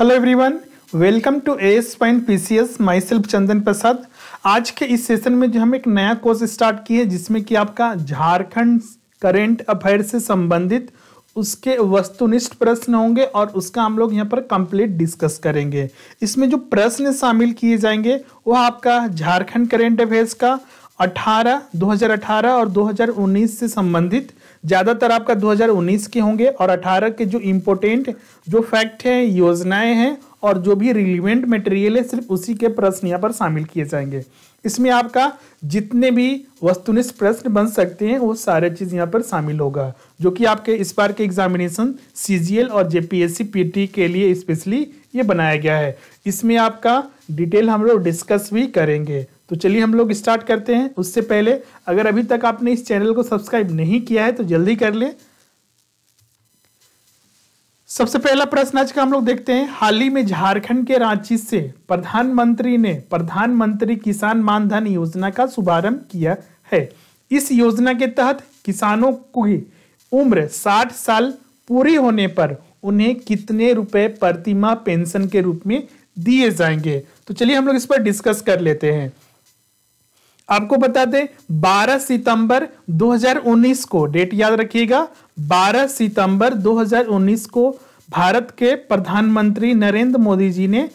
hello everyone welcome to A S point PCS myself Chandan Prasad आज के इस session में जो हम एक नया कोर्स स्टार्ट किए जिसमें कि आपका झारखंड करेंट अफेयर से संबंधित उसके वस्तुनिष्ठ प्रश्न होंगे और उसका हम लोग यहाँ पर कंप्लीट डिस्कस करेंगे इसमें जो प्रश्न शामिल किए जाएंगे वह आपका झारखंड करेंट अफेयर्स का 18 2018 और 2019 से संबंधित ज़्यादातर आपका 2019 के होंगे और 18 के जो इम्पोर्टेंट जो फैक्ट हैं योजनाएं हैं और जो भी रिलीवेंट मटेरियल है सिर्फ उसी के प्रश्न यहाँ पर शामिल किए जाएंगे इसमें आपका जितने भी वस्तुनिष्ठ प्रश्न बन सकते हैं वो सारे चीज़ यहाँ पर शामिल होगा जो कि आपके इस बार के एग्जामिनेशन सी और जेपीएससी पी के लिए स्पेशली ये बनाया गया है इसमें आपका डिटेल हम लोग डिस्कस भी करेंगे तो चलिए हम लोग स्टार्ट करते हैं उससे पहले अगर अभी तक आपने इस चैनल को सब्सक्राइब नहीं किया है तो जल्दी कर ले सबसे पहला प्रश्न आज का हम लोग देखते हैं हाल ही में झारखंड के रांची से प्रधानमंत्री ने प्रधानमंत्री किसान मानधन योजना का शुभारंभ किया है इस योजना के तहत किसानों की उम्र 60 साल पूरी होने पर उन्हें कितने रुपए प्रतिमा पेंशन के रूप में दिए जाएंगे तो चलिए हम लोग इस पर डिस्कस कर लेते हैं आपको बता दें 12 सितंबर 2019 को डेट याद रखिएगा 12 सितंबर 2019 को भारत के प्रधानमंत्री नरेंद्र मोदी जी ने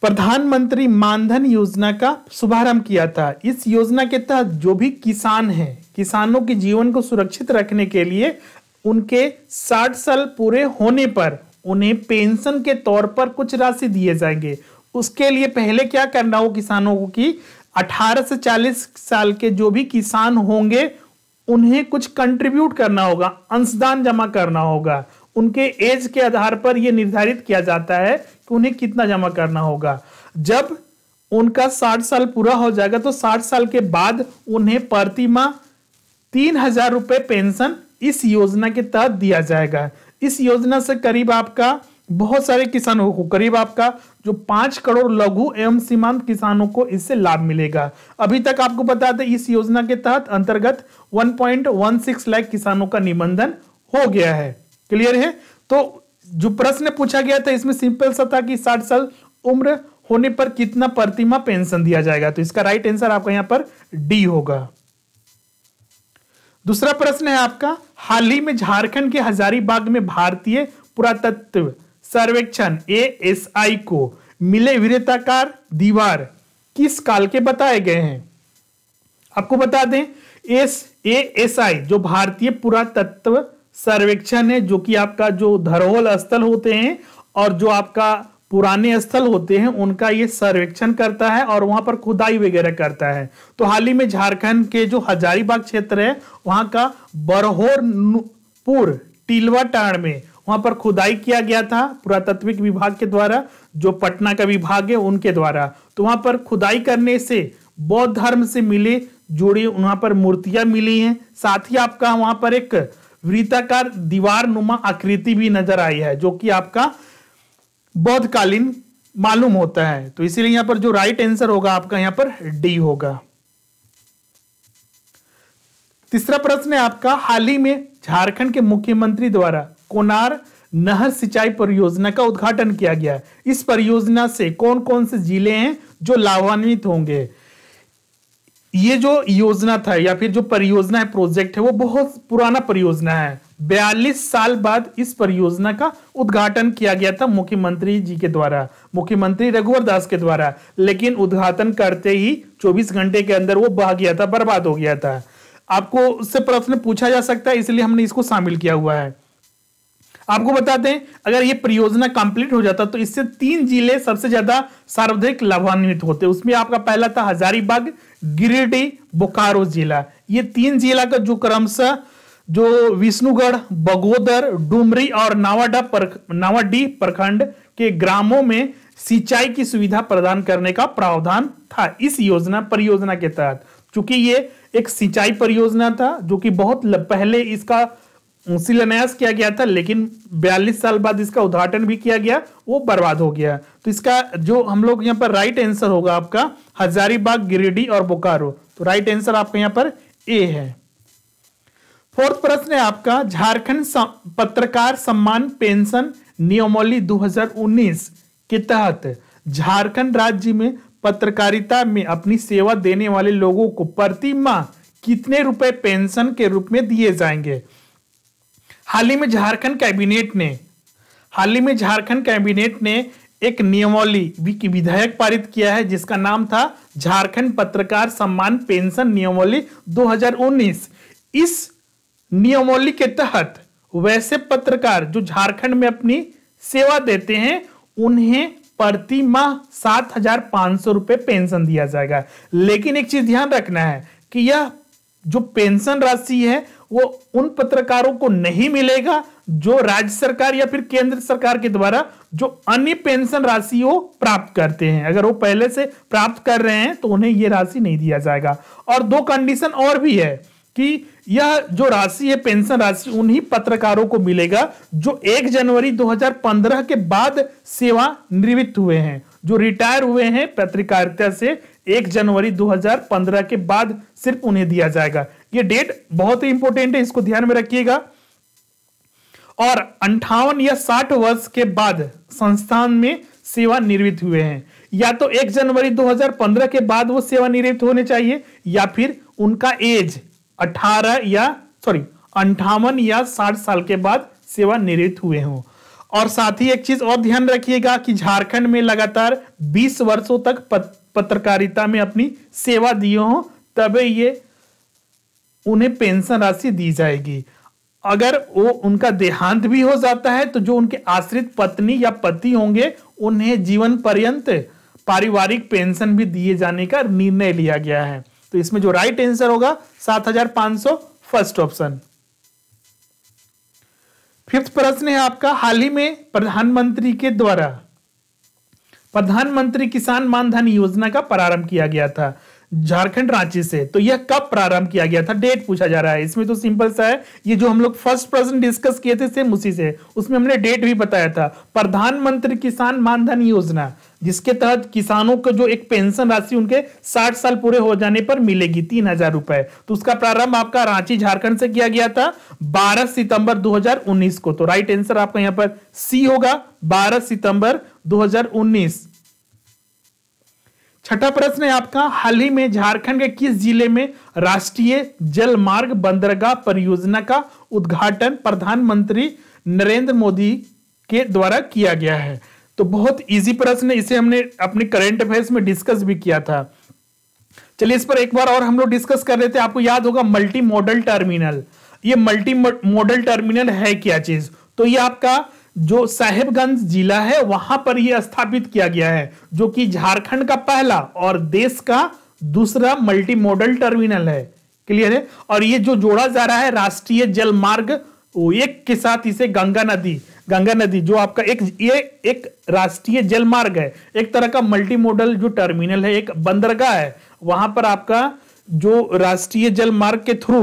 प्रधानमंत्री मानधन योजना का शुभारंभ किया था इस योजना के तहत जो भी किसान है किसानों के जीवन को सुरक्षित रखने के लिए उनके 60 साल पूरे होने पर उन्हें पेंशन के तौर पर कुछ राशि दिए जाएंगे उसके लिए पहले क्या करना हो किसानों को कि 18 से 40 साल के जो भी किसान होंगे उन्हें कुछ कंट्रीब्यूट करना होगा अंशदान जमा करना होगा उनके एज के आधार पर यह निर्धारित किया जाता है कि उन्हें कितना जमा करना होगा जब उनका 60 साल पूरा हो जाएगा तो 60 साल के बाद उन्हें प्रतिमा तीन हजार रुपये पेंशन इस योजना के तहत दिया जाएगा इस योजना से करीब आपका बहुत सारे किसानों को करीब आपका जो पांच करोड़ लघु एवं सीमांत किसानों को इससे लाभ मिलेगा अभी तक आपको बता दें इस योजना के तहत अंतर्गत 1.16 लाख किसानों का निबंधन हो गया है क्लियर है तो जो प्रश्न पूछा गया था इसमें सिंपल सा था कि साठ साल उम्र होने पर कितना प्रतिमा पेंशन दिया जाएगा तो इसका राइट आंसर आपका यहां पर डी होगा दूसरा प्रश्न है आपका हाल ही में झारखंड के हजारीबाग में भारतीय पुरातत्व सर्वेक्षण ए एस आई को मिले वीरताकार दीवार किस काल के बताए गए हैं आपको बता दें एस ए एस आई जो भारतीय पुरातत्व सर्वेक्षण है जो कि आपका जो धरोहर स्थल होते हैं और जो आपका पुराने स्थल होते हैं उनका ये सर्वेक्षण करता है और वहां पर खुदाई वगैरह करता है तो हाल ही में झारखंड के जो हजारीबाग क्षेत्र है वहां का बरहोरपुर टीलवा टाण में वहां पर खुदाई किया गया था पुरातत्विक विभाग के द्वारा जो पटना का विभाग है उनके द्वारा तो वहां पर खुदाई करने से बौद्ध धर्म से मिले जुड़ी वहां पर मूर्तियां मिली हैं साथ ही आपका वहां पर एक वृताकार दीवार नुमा आकृति भी नजर आई है जो कि आपका बौद्धकालीन मालूम होता है तो इसीलिए यहां पर जो राइट आंसर होगा आपका यहां पर डी होगा तीसरा प्रश्न है आपका हाल ही में झारखंड के मुख्यमंत्री द्वारा कोनार नहर सिंचाई परियोजना का उद्घाटन किया गया इस परियोजना से कौन कौन से जिले हैं जो लाभान्वित होंगे ये जो योजना था या फिर जो परियोजना है प्रोजेक्ट है वो बहुत पुराना परियोजना है बयालीस साल बाद इस परियोजना का उद्घाटन किया गया था मुख्यमंत्री जी के द्वारा मुख्यमंत्री रघुवर दास के द्वारा लेकिन उद्घाटन करते ही 24 घंटे के अंदर वो बह गया था बर्बाद हो गया था आपको उससे प्रश्न पूछा जा सकता है इसलिए हमने इसको शामिल किया हुआ है आपको बताते हैं अगर ये परियोजना कंप्लीट हो जाता तो इससे तीन जिले सबसे ज्यादा सर्वाधिक लाभान्वित होते उसमें आपका पहला था हजारीबाग गिरिडीह बोकारो जिला ये तीन जिला का जो क्रमशः जो विष्णुगढ़ बगोदर डुमरी और नावाडा पर नावाडीह प्रखंड के ग्रामों में सिंचाई की सुविधा प्रदान करने का प्रावधान था इस योजना परियोजना के तहत चूंकि ये एक सिंचाई परियोजना था जो कि बहुत पहले इसका शिलान्यास किया गया था लेकिन 42 साल बाद इसका उद्घाटन भी किया गया वो बर्बाद हो गया तो इसका जो हम लोग यहाँ पर राइट आंसर होगा आपका हजारीबाग गिरिडीह और बोकारो तो राइट आंसर आपका यहाँ पर ए है फोर्थ प्रश्न है आपका झारखंड पत्रकार सम्मान पेंशन नियमोली 2019 के तहत झारखंड राज्य में पत्रकारिता में अपनी सेवा देने वाले लोगों को प्रति माह कितने रुपए पेंशन के रूप में दिए जाएंगे हाल ही में झारखंड कैबिनेट ने हाल ही में झारखंड कैबिनेट ने एक नियमावली विधेयक पारित किया है जिसका नाम था झारखंड पत्रकार सम्मान पेंशन नियमावली 2019 इस नियमावली के तहत वैसे पत्रकार जो झारखंड में अपनी सेवा देते हैं उन्हें प्रति माह सात हजार पांच सौ रुपए पेंशन दिया जाएगा लेकिन एक चीज ध्यान रखना है कि यह जो पेंशन राशि है वो उन पत्रकारों को नहीं मिलेगा जो राज्य सरकार या फिर केंद्र सरकार के द्वारा जो अन्य पेंशन राशि वो प्राप्त करते हैं अगर वो पहले से प्राप्त कर रहे हैं तो उन्हें ये राशि नहीं दिया जाएगा और दो कंडीशन और भी है कि यह जो राशि है पेंशन राशि उन्हीं पत्रकारों को मिलेगा जो 1 जनवरी 2015 के बाद सेवा निवृत्त हुए हैं जो रिटायर हुए हैं पत्रकारिता से 1 जनवरी 2015 के बाद सिर्फ उन्हें दिया जाएगा ये डेट बहुत ही इंपॉर्टेंट है इसको ध्यान में रखिएगा और अंठावन या साठ वर्ष के बाद संस्थान में सेवानिवृत्त हुए हैं या तो 1 जनवरी 2015 के बाद वो सेवानिवृत्त होने चाहिए या फिर उनका एज 18 या सॉरी अंठावन या 60 साल के बाद सेवानिवृत्त हुए हों और साथ ही एक चीज और ध्यान रखिएगा कि झारखंड में लगातार 20 वर्षों तक पत्रकारिता में अपनी सेवा दिए हों तब ये उन्हें पेंशन राशि दी जाएगी अगर वो उनका देहांत भी हो जाता है तो जो उनके आश्रित पत्नी या पति होंगे उन्हें जीवन पर्यंत पारिवारिक पेंशन भी दिए जाने का निर्णय लिया गया है तो इसमें जो राइट आंसर होगा सात हजार पांच सौ फर्स्ट ऑप्शन फिफ्थ प्रश्न है आपका हाल ही में प्रधानमंत्री के द्वारा प्रधानमंत्री किसान मानधन योजना का प्रारंभ किया गया था झारखंड रांची से तो यह कब प्रारंभ किया गया था डेट पूछा जा रहा है इसमें तो सिंपल सा है ये जो हम लोग फर्स्ट प्रश्न डिस्कस किए थे सेम उसी से उसमें हमने डेट भी बताया था प्रधानमंत्री किसान मानधन योजना जिसके तहत किसानों को जो एक पेंशन राशि उनके 60 साल पूरे हो जाने पर मिलेगी तीन हजार रुपए तो उसका प्रारंभ आपका रांची झारखंड से किया गया था 12 सितंबर 2019 को तो राइट आंसर आपका यहां पर सी होगा 12 सितंबर 2019 छठा प्रश्न है आपका हाल ही में झारखंड के किस जिले में राष्ट्रीय जलमार्ग बंदरगाह परियोजना का उद्घाटन प्रधानमंत्री नरेंद्र मोदी के द्वारा किया गया है तो बहुत इजी प्रश्न है इसे हमने अपने करंट अफेयर्स में डिस्कस भी किया था चलिए इस पर एक बार और हम लोग डिस्कस कर रहे थे आपको याद होगा मल्टी मॉडल टर्मिनल ये मल्टी मॉडल टर्मिनल है क्या चीज तो ये आपका जो साहेबगंज जिला है वहां पर यह स्थापित किया गया है जो कि झारखंड का पहला और देश का दूसरा मल्टी मॉडल टर्मिनल है क्लियर है और ये जो जोड़ा जा रहा है राष्ट्रीय जल मार्ग एक के साथ इसे गंगा नदी गंगा नदी जो आपका एक ये एक राष्ट्रीय जल मार्ग है एक तरह का मल्टी मॉडल जो टर्मिनल है एक बंदरगाह है वहां पर आपका जो राष्ट्रीय जल मार्ग के थ्रू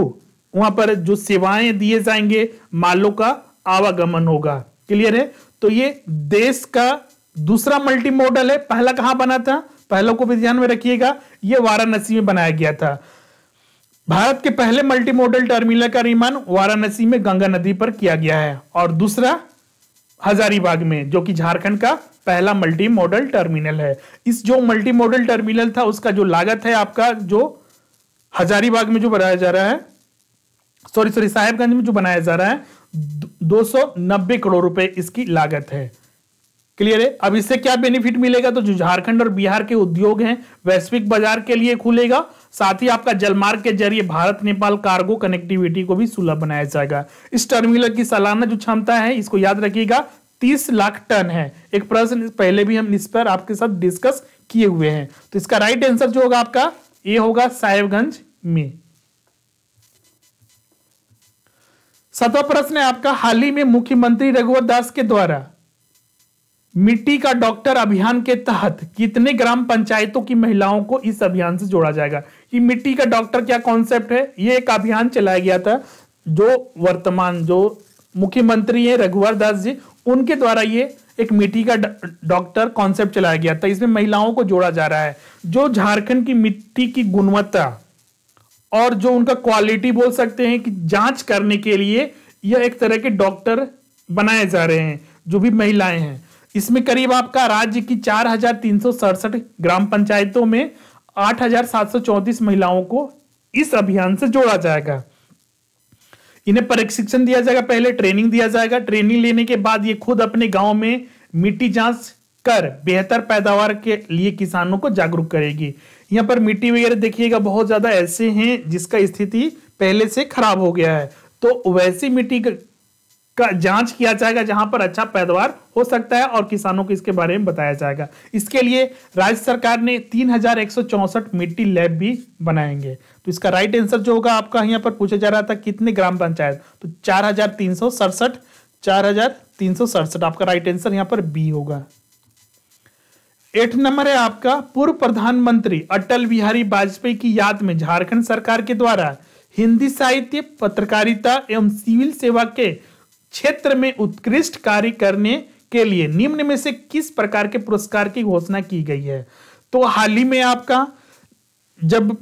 वहां पर जो सेवाएं दिए जाएंगे मालों का आवागमन होगा क्लियर है तो ये देश का दूसरा मल्टी मॉडल है पहला कहां बना था पहला को भी ध्यान में रखिएगा ये वाराणसी में बनाया गया था भारत के पहले मल्टी मॉडल टर्मिनल का निर्माण वाराणसी में गंगा नदी पर किया गया है और दूसरा हजारीबाग में जो कि झारखंड का पहला मल्टी मॉडल टर्मिनल है इस जो मल्टी मॉडल टर्मिनल था उसका जो लागत है आपका जो हजारीबाग में जो बनाया जा रहा है सॉरी सॉरी साहेबगंज में जो बनाया जा रहा है 290 करोड़ रुपए इसकी लागत है क्लियर है अब इससे क्या बेनिफिट मिलेगा तो जो झारखंड और बिहार के उद्योग हैं वैश्विक बाजार के लिए खुलेगा साथ ही आपका जलमार्ग के जरिए भारत नेपाल कार्गो कनेक्टिविटी को भी सुलभ बनाया जाएगा इस टर्मिनल की सालाना जो क्षमता है इसको याद रखिएगा तीस लाख टन है एक प्रश्न पहले भी हम इस पर आपके साथ डिस्कस किए हुए हैं तो इसका राइट आंसर जो होगा आपका ये होगा साहेबगंज में सातवां प्रश्न है आपका हाल ही में मुख्यमंत्री रघुवर दास के द्वारा मिट्टी का डॉक्टर अभियान के तहत कितने ग्राम पंचायतों की महिलाओं को इस अभियान से जोड़ा जाएगा कि मिट्टी का डॉक्टर क्या कॉन्सेप्ट है ये एक अभियान चलाया गया था जो वर्तमान जो मुख्यमंत्री है रघुवर दास जी उनके द्वारा ये एक मिट्टी का डॉक्टर कॉन्सेप्ट चलाया गया था इसमें महिलाओं को जोड़ा जा रहा है जो झारखंड की मिट्टी की गुणवत्ता और जो उनका क्वालिटी बोल सकते हैं कि जांच करने के लिए यह एक तरह के डॉक्टर बनाए जा रहे हैं जो भी महिलाएं हैं इसमें करीब आपका राज्य की चार ग्राम पंचायतों में आठ महिलाओं को इस अभियान से जोड़ा जाएगा इन्हें प्रशिक्षण दिया जाएगा पहले ट्रेनिंग दिया जाएगा ट्रेनिंग लेने के बाद ये खुद अपने गांव में मिट्टी जांच कर बेहतर पैदावार के लिए किसानों को जागरूक करेगी यहाँ पर मिट्टी वगैरह देखिएगा बहुत ज़्यादा ऐसे हैं जिसका स्थिति पहले से खराब हो गया है तो वैसी मिट्टी का जांच किया जाएगा जहां पर अच्छा पैदावार हो सकता है और किसानों को इसके बारे में बताया जाएगा इसके लिए राज्य सरकार ने तीन मिट्टी लैब भी बनाएंगे तो इसका राइट आंसर जो होगा आपका यहाँ पर पूछा जा रहा था कितने ग्राम पंचायत तो चार हजार तीन सौ सड़सठ चार हजार तीन सौ सड़सठ आपका राइट आंसर यहाँ पर बी होगा एट नंबर है आपका पूर्व प्रधानमंत्री अटल बिहारी वाजपेयी की याद में झारखंड सरकार के द्वारा हिंदी साहित्य पत्रकारिता एवं सिविल सेवा के क्षेत्र में उत्कृष्ट कार्य करने के लिए निम्न में से किस प्रकार के पुरस्कार की घोषणा की गई है तो हाल ही में आपका जब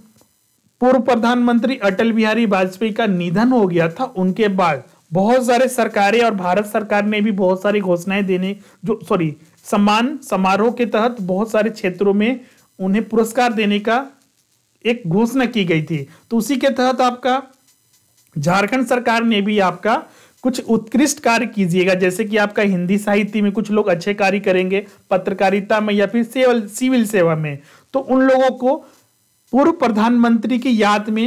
पूर्व प्रधानमंत्री अटल बिहारी वाजपेयी का निधन हो गया था उनके बाद बहुत सारे सरकारें और भारत सरकार ने भी बहुत सारी घोषणाएं देने जो सॉरी सम्मान समारोह के तहत बहुत सारे क्षेत्रों में उन्हें पुरस्कार देने का एक घोषणा की गई थी तो उसी के तहत आपका झारखंड सरकार ने भी आपका कुछ उत्कृष्ट कार्य कीजिएगा जैसे कि आपका हिंदी साहित्य में कुछ लोग अच्छे कार्य करेंगे पत्रकारिता में या फिर सेवल सिविल सेवा में तो उन लोगों को पूर्व प्रधानमंत्री की याद में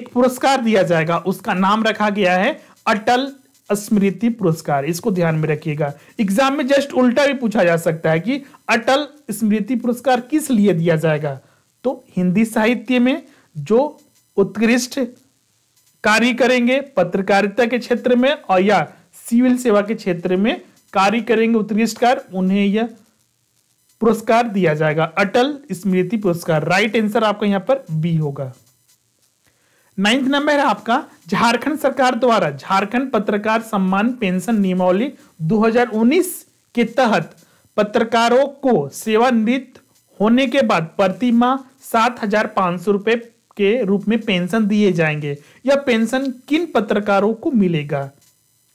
एक पुरस्कार दिया जाएगा उसका नाम रखा गया है अटल स्मृति पुरस्कार इसको ध्यान में रखिएगा एग्जाम में जस्ट उल्टा भी पूछा जा सकता है कि अटल स्मृति पुरस्कार किस लिए दिया जाएगा तो हिंदी साहित्य में जो उत्कृष्ट कार्य करेंगे पत्रकारिता के क्षेत्र में और या सिविल सेवा के क्षेत्र में कार्य करेंगे उत्कृष्ट कार्य उन्हें यह पुरस्कार दिया जाएगा अटल स्मृति पुरस्कार राइट आंसर आपका यहां पर बी होगा नाइन्थ नंबर है आपका झारखंड सरकार द्वारा झारखंड पत्रकार सम्मान पेंशन नियमावली 2019 के तहत पत्रकारों को सेवानिवृत्त होने के बाद प्रति माह सात हजार पांच सौ रुपए के रूप में पेंशन दिए जाएंगे यह पेंशन किन पत्रकारों को मिलेगा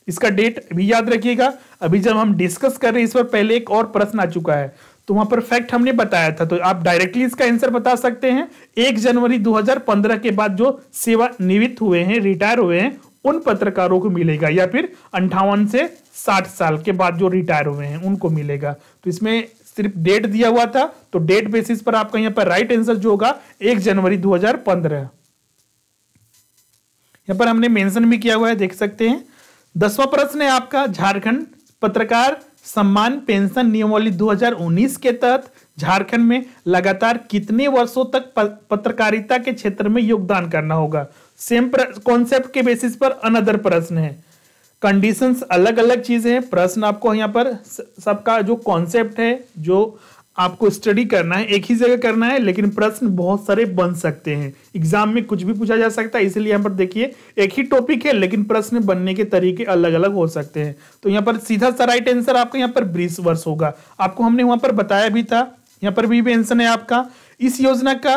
इसका डेट भी याद रखिएगा अभी जब हम डिस्कस कर रहे हैं इस पर पहले एक और प्रश्न आ चुका है तो वहां पर फैक्ट हमने बताया था तो आप डायरेक्टली इसका आंसर बता सकते हैं एक जनवरी 2015 के बाद जो सेवानिवृत्त हुए हैं रिटायर हुए हैं उन पत्रकारों को मिलेगा या फिर अंठावन से साठ साल के बाद जो रिटायर हुए हैं उनको मिलेगा तो इसमें सिर्फ डेट दिया हुआ था तो डेट बेसिस पर आपका यहाँ पर राइट आंसर जो होगा एक जनवरी 2015 यहाँ पर हमने मेंशन भी किया हुआ है देख सकते हैं दसवां प्रश्न है आपका झारखंड पत्रकार सम्मान पेंशन नियमावली 2019 के तहत झारखंड में लगातार कितने वर्षों तक पत्रकारिता के क्षेत्र में योगदान करना होगा सेम कॉन्सेप्ट के बेसिस पर अनदर प्रश्न है कंडीशंस अलग अलग चीजें हैं प्रश्न आपको यहाँ पर सबका जो कॉन्सेप्ट है जो आपको स्टडी करना है एक ही जगह करना है लेकिन प्रश्न बहुत सारे बन सकते हैं एग्जाम में कुछ भी पूछा जा सकता है इसलिए यहाँ पर देखिए एक ही टॉपिक है लेकिन प्रश्न बनने के तरीके अलग अलग हो सकते हैं तो यहाँ पर सीधा सा राइट आंसर आपका यहाँ पर बीस वर्ष होगा आपको हमने वहां पर बताया भी था यहाँ पर भी पेंशन है आपका इस योजना का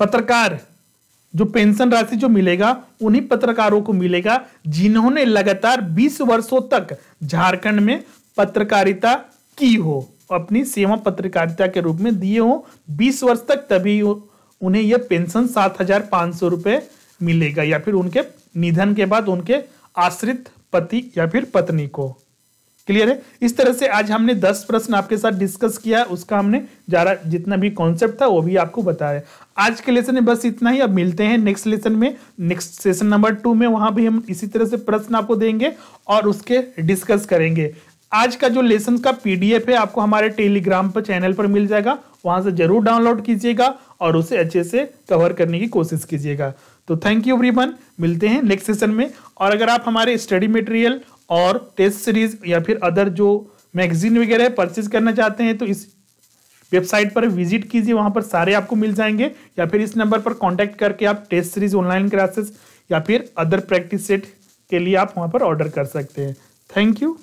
पत्रकार जो पेंशन राशि जो मिलेगा उन्हीं पत्रकारों को मिलेगा जिन्होंने लगातार 20 वर्षों तक झारखंड में पत्रकारिता की हो अपनी सेवा पत्रकारिता के रूप में दिए हों बीस वर्ष तक तभी उन्हें यह पेंशन सात हजार पाँच सौ रुपये मिलेगा या फिर उनके निधन के बाद उनके आश्रित पति या फिर पत्नी को क्लियर है इस तरह से आज हमने दस प्रश्न आपके साथ डिस्कस किया उसका हमने जरा जितना भी कॉन्सेप्ट था वो भी आपको बताया आज के लेसन में बस इतना ही अब मिलते हैं नेक्स्ट लेसन में नेक्स्ट सेशन नंबर टू में वहां भी हम इसी तरह से प्रश्न आपको देंगे और उसके डिस्कस करेंगे आज का जो लेसन का पीडीएफ है आपको हमारे टेलीग्राम पर चैनल पर मिल जाएगा वहां से जरूर डाउनलोड कीजिएगा और उसे अच्छे से कवर करने की कोशिश कीजिएगा तो थैंक यू एवरीवन मिलते हैं नेक्स्ट सेशन में और अगर आप हमारे स्टडी मटेरियल और टेस्ट सीरीज या फिर अदर जो मैगजीन वगैरह परचेज करना चाहते हैं तो इस वेबसाइट पर विजिट कीजिए वहाँ पर सारे आपको मिल जाएंगे या फिर इस नंबर पर कॉन्टैक्ट करके आप टेस्ट सीरीज ऑनलाइन क्लासेस या फिर अदर प्रैक्टिस सेट के लिए आप वहाँ पर ऑर्डर कर सकते हैं थैंक यू